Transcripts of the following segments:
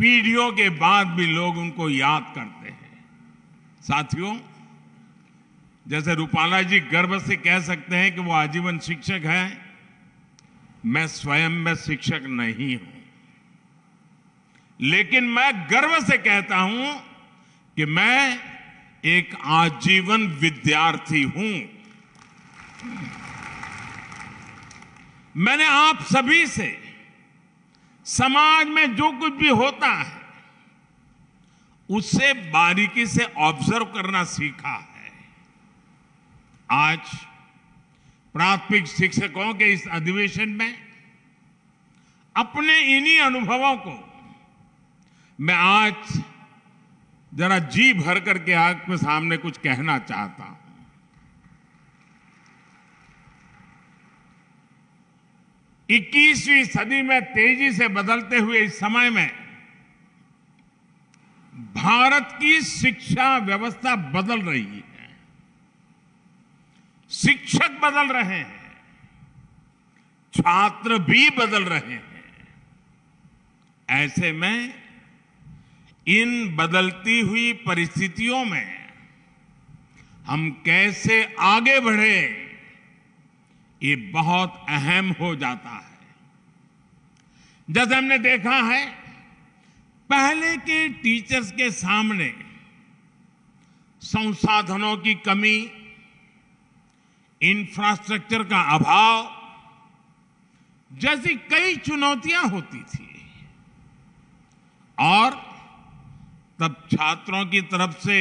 पीढ़ियों के बाद भी लोग उनको याद करते हैं साथियों जैसे रूपाला जी गर्व से कह सकते हैं कि वो आजीवन शिक्षक हैं मैं स्वयं में शिक्षक नहीं हूं लेकिन मैं गर्व से कहता हूं कि मैं एक आजीवन विद्यार्थी हूं मैंने आप सभी से समाज में जो कुछ भी होता है उससे बारीकी से ऑब्जर्व करना सीखा है आज प्राथमिक शिक्षकों के इस अधिवेशन में अपने इन्हीं अनुभवों को मैं आज जरा जी भर करके आपके सामने कुछ कहना चाहता हूं 21वीं सदी में तेजी से बदलते हुए इस समय में भारत की शिक्षा व्यवस्था बदल रही है शिक्षक बदल रहे हैं छात्र भी बदल रहे हैं ऐसे में इन बदलती हुई परिस्थितियों में हम कैसे आगे बढ़े ये बहुत अहम हो जाता है जैसे हमने देखा है पहले के टीचर्स के सामने संसाधनों की कमी इंफ्रास्ट्रक्चर का अभाव जैसी कई चुनौतियां होती थी और तब छात्रों की तरफ से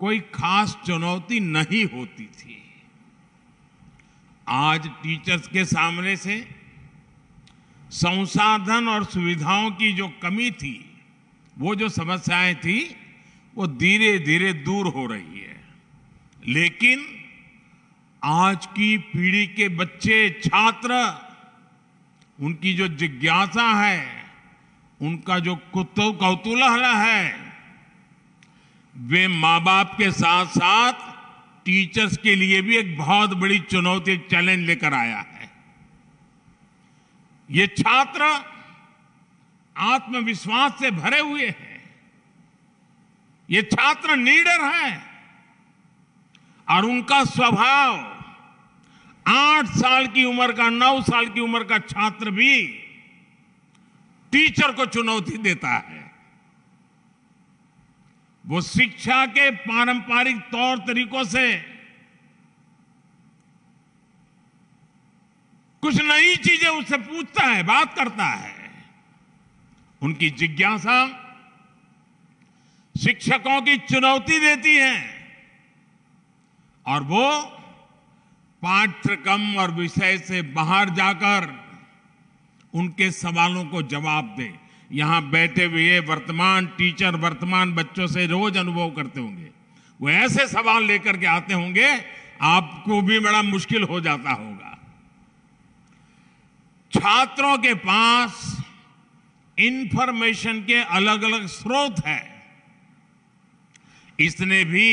कोई खास चुनौती नहीं होती थी आज टीचर्स के सामने से संसाधन और सुविधाओं की जो कमी थी वो जो समस्याएं थी वो धीरे धीरे दूर हो रही है लेकिन आज की पीढ़ी के बच्चे छात्र उनकी जो जिज्ञासा है उनका जो कुतु कौतूहल है वे माँ बाप के साथ साथ टीचर्स के लिए भी एक बहुत बड़ी चुनौती चैलेंज लेकर आया है ये छात्र आत्मविश्वास से भरे हुए हैं ये छात्र नीडर हैं और उनका स्वभाव आठ साल की उम्र का नौ साल की उम्र का छात्र भी टीचर को चुनौती देता है वो शिक्षा के पारंपरिक तौर तरीकों से कुछ नई चीजें उससे पूछता है बात करता है उनकी जिज्ञासा शिक्षकों की चुनौती देती है और वो पाठ्यक्रम और विषय से बाहर जाकर उनके सवालों को जवाब दें यहाँ बैठे हुए वर्तमान टीचर वर्तमान बच्चों से रोज अनुभव करते होंगे वो ऐसे सवाल लेकर के आते होंगे आपको भी बड़ा मुश्किल हो जाता होगा छात्रों के पास इंफॉर्मेशन के अलग अलग स्रोत है इसने भी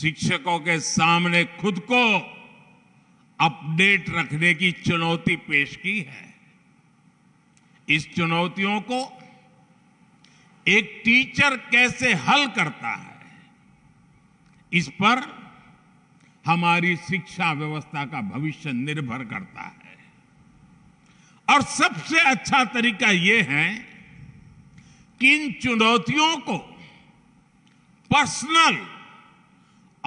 शिक्षकों के सामने खुद को अपडेट रखने की चुनौती पेश की है इस चुनौतियों को एक टीचर कैसे हल करता है इस पर हमारी शिक्षा व्यवस्था का भविष्य निर्भर करता है और सबसे अच्छा तरीका ये है कि इन चुनौतियों को पर्सनल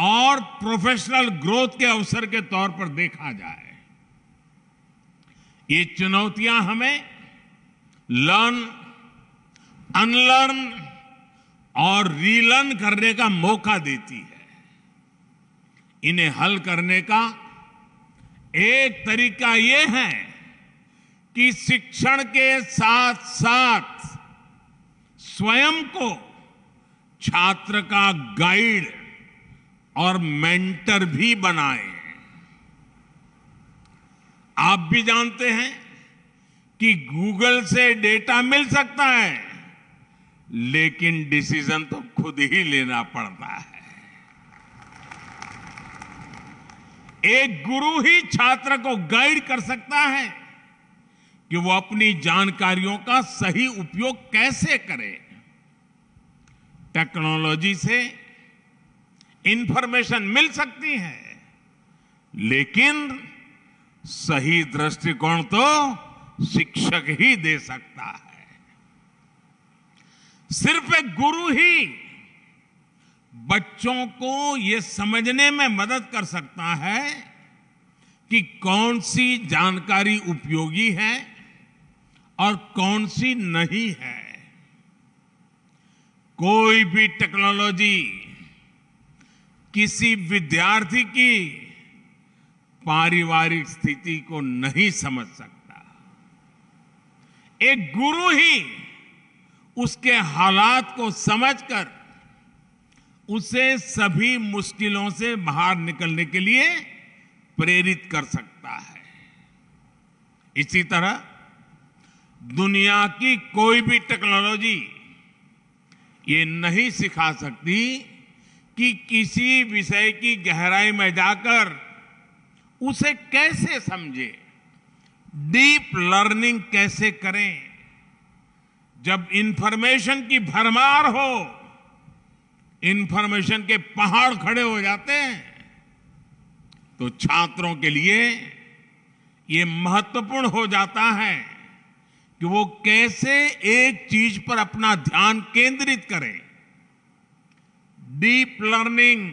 और प्रोफेशनल ग्रोथ के अवसर के तौर पर देखा जाए ये चुनौतियां हमें लर्न अनलर्न और रीलर्न करने का मौका देती है इन्हें हल करने का एक तरीका यह है कि शिक्षण के साथ साथ स्वयं को छात्र का गाइड और मेंटर भी बनाए आप भी जानते हैं कि गूगल से डेटा मिल सकता है लेकिन डिसीजन तो खुद ही लेना पड़ता है एक गुरु ही छात्र को गाइड कर सकता है कि वो अपनी जानकारियों का सही उपयोग कैसे करे टेक्नोलॉजी से इंफॉर्मेशन मिल सकती है लेकिन सही दृष्टिकोण तो शिक्षक ही दे सकता है सिर्फ एक गुरु ही बच्चों को ये समझने में मदद कर सकता है कि कौन सी जानकारी उपयोगी है और कौन सी नहीं है कोई भी टेक्नोलॉजी किसी विद्यार्थी की पारिवारिक स्थिति को नहीं समझ सकती एक गुरु ही उसके हालात को समझकर उसे सभी मुश्किलों से बाहर निकलने के लिए प्रेरित कर सकता है इसी तरह दुनिया की कोई भी टेक्नोलॉजी ये नहीं सिखा सकती कि किसी विषय की गहराई में जाकर उसे कैसे समझे डीप लर्निंग कैसे करें जब इंफॉर्मेशन की भरमार हो इंफॉर्मेशन के पहाड़ खड़े हो जाते हैं तो छात्रों के लिए ये महत्वपूर्ण हो जाता है कि वो कैसे एक चीज पर अपना ध्यान केंद्रित करें डीप लर्निंग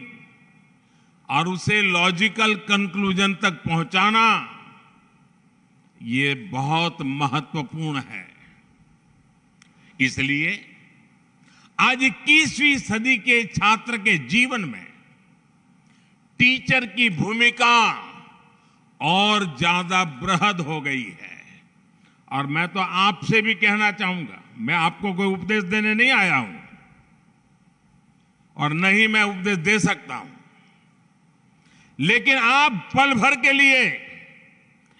और उसे लॉजिकल कंक्लूजन तक पहुंचाना ये बहुत महत्वपूर्ण है इसलिए आज इक्कीसवीं सदी के छात्र के जीवन में टीचर की भूमिका और ज्यादा बृहद हो गई है और मैं तो आपसे भी कहना चाहूंगा मैं आपको कोई उपदेश देने नहीं आया हूं और न ही मैं उपदेश दे सकता हूं लेकिन आप पल भर के लिए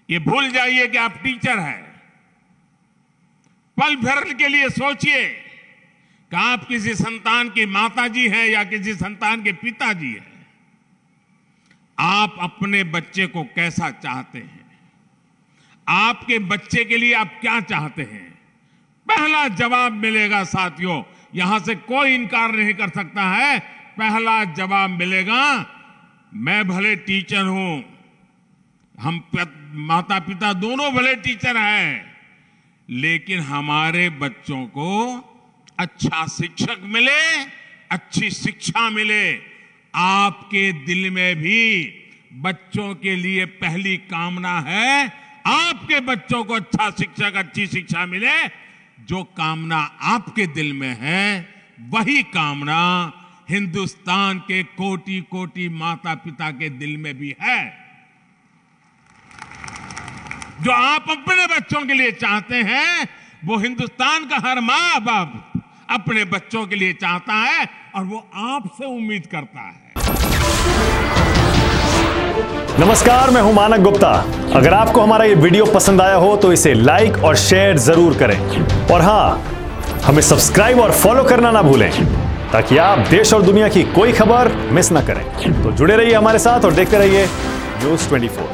ये भूल जाइए कि आप टीचर हैं पल भर के लिए सोचिए कि आप किसी संतान की माताजी हैं या किसी संतान के पिताजी हैं आप अपने बच्चे को कैसा चाहते हैं आपके बच्चे के लिए आप क्या चाहते हैं पहला जवाब मिलेगा साथियों यहां से कोई इनकार नहीं कर सकता है पहला जवाब मिलेगा मैं भले टीचर हूं हम माता पिता दोनों भले टीचर हैं लेकिन हमारे बच्चों को अच्छा शिक्षक मिले अच्छी शिक्षा मिले आपके दिल में भी बच्चों के लिए पहली कामना है आपके बच्चों को अच्छा शिक्षक अच्छी शिक्षा मिले जो कामना आपके दिल में है वही कामना हिंदुस्तान के कोटि कोटि माता पिता के दिल में भी है जो आप अपने बच्चों के लिए चाहते हैं वो हिंदुस्तान का हर माँ बाप अपने बच्चों के लिए चाहता है और वो आपसे उम्मीद करता है नमस्कार मैं हूं मानक गुप्ता अगर आपको हमारा ये वीडियो पसंद आया हो तो इसे लाइक और शेयर जरूर करें और हाँ हमें सब्सक्राइब और फॉलो करना ना भूलें ताकि आप देश और दुनिया की कोई खबर मिस ना करें तो जुड़े रहिए हमारे साथ और देखते रहिए न्यूज ट्वेंटी